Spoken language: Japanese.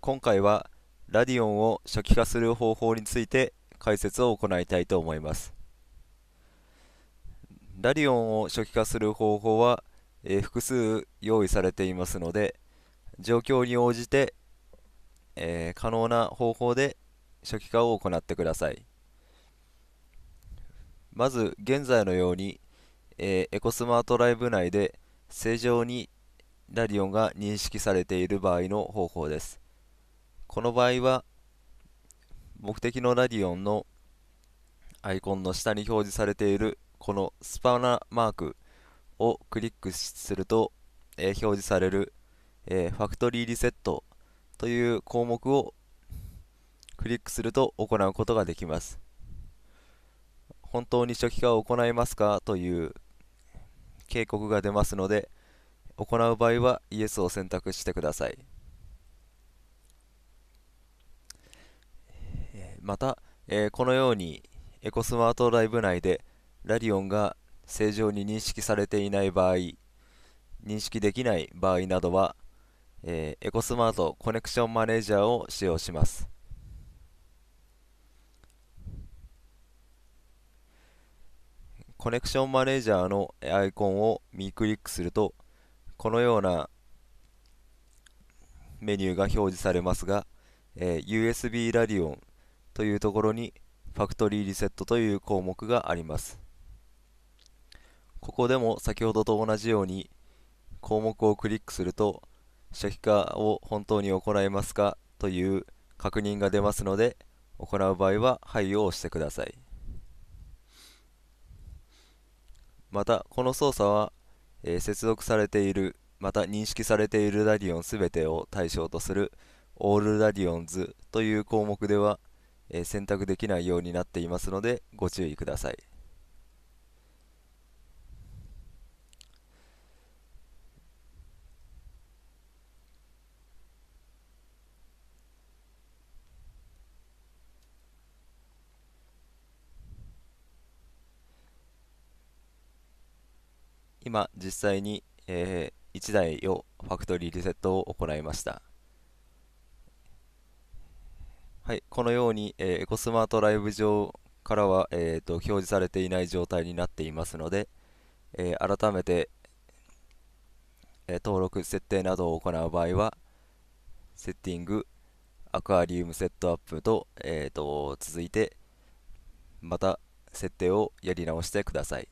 今回はラディオンを初期化する方法について解説を行いたいと思いますラディオンを初期化する方法は、えー、複数用意されていますので状況に応じてえー、可能な方法で初期化を行ってくださいまず現在のように、えー、エコスマートライブ内で正常にラディオンが認識されている場合の方法ですこの場合は目的のラディオンのアイコンの下に表示されているこのスパナマークをクリックすると、えー、表示される、えー、ファクトリーリセットという項目をクリックすると行うことができます。本当に初期化を行いますかという警告が出ますので行う場合は Yes を選択してください。また、えー、このようにエコスマートライブ内でラディオンが正常に認識されていない場合認識できない場合などはえー、エコスマートコネクションマネージャーを使用します。コネクションマネージャーのアイコンを右クリックすると、このようなメニューが表示されますが、えー、USB ラディオンというところにファクトリーリセットという項目があります。ここでも先ほどと同じように項目をクリックすると初期化を本当に行いますかという確認が出ますので行う場合ははいを押してくださいまたこの操作は、えー、接続されているまた認識されているラディオン全てを対象とするオールラディオンズという項目では、えー、選択できないようになっていますのでご注意ください今実際に、えー、1台をファクトリーリセットを行いました。はい、このように、えー、エコスマートライブ上からは、えーと、表示されていない状態になっていますので、えー、改めて、えー、登録設定などを行う場合はセッティングアクアリウムセットアップと,、えーと続いてまた設定をやり直してください。